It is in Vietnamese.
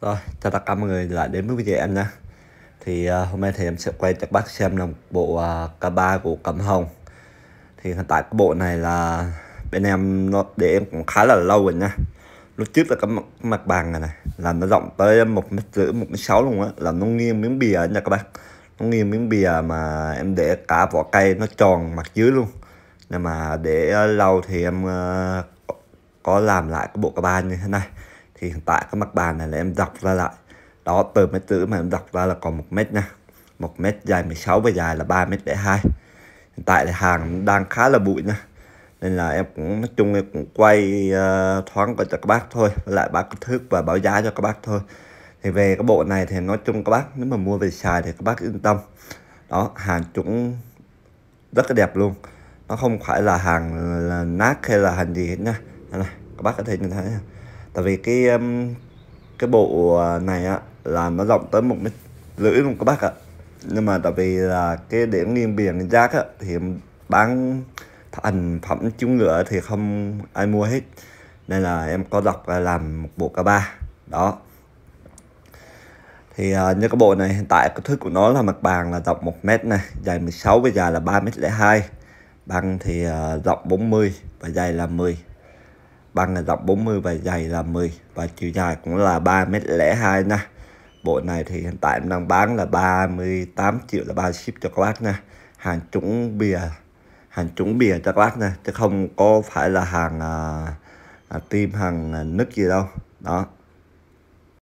Rồi, chào tất cả mọi người lại đến với video em nha Thì uh, hôm nay thì em sẽ quay cho các bác xem là một bộ K3 à, của Cẩm Hồng Thì hiện tại cái bộ này là bên em nó để em cũng khá là lâu rồi nha Lúc trước là cái mặt, mặt bàn này này Làm nó rộng tới một mét rưỡi, một mét sáu luôn á Làm nó nghiêng miếng bìa nha các bác Nó nghiêng miếng bìa mà em để cả vỏ cây nó tròn mặt dưới luôn Nhưng mà để lâu thì em uh, có làm lại cái bộ K3 như thế này thì hiện tại cái mặt bàn này là em dọc ra lại đó từ mét rưỡi mà em dọc ra là còn một mét nha một mét dài 16 và dài là 3 mét để hai hiện tại thì hàng đang khá là bụi nha nên là em cũng nói chung em cũng quay uh, thoáng coi cho các bác thôi lại bác kích thước và báo giá cho các bác thôi thì về cái bộ này thì nói chung các bác nếu mà mua về xài thì các bác yên tâm đó hàng chúng rất là đẹp luôn nó không phải là hàng là nát hay là hàng gì hết nha này, các bác có thể nhìn thấy nha tại vì cái um, cái bộ à, này á là nó rộng tới một mét rưỡi luôn các bác ạ nhưng mà tại vì là cái điểm nghiêng biển rác á thì bán thành phẩm chúng ngựa thì không ai mua hết nên là em có đọc làm một bộ ca ba đó thì uh, như cái bộ này hiện tại kích thước của nó là mặt bàn là rộng 1 mét này dài 16 bây giờ là 3 mét lẻ hai băng thì uh, rộng 40 và dài là 10 bằng là rộng 40 và dày là 10 và chiều dài cũng là 3m02 nha bộ này thì hiện tại em đang bán là 38 triệu là ba ship cho các bác nha hàng trúng bìa hàng trúng bìa cho các bác nha chứ không có phải là hàng à, à, hàng à, nứt gì đâu đó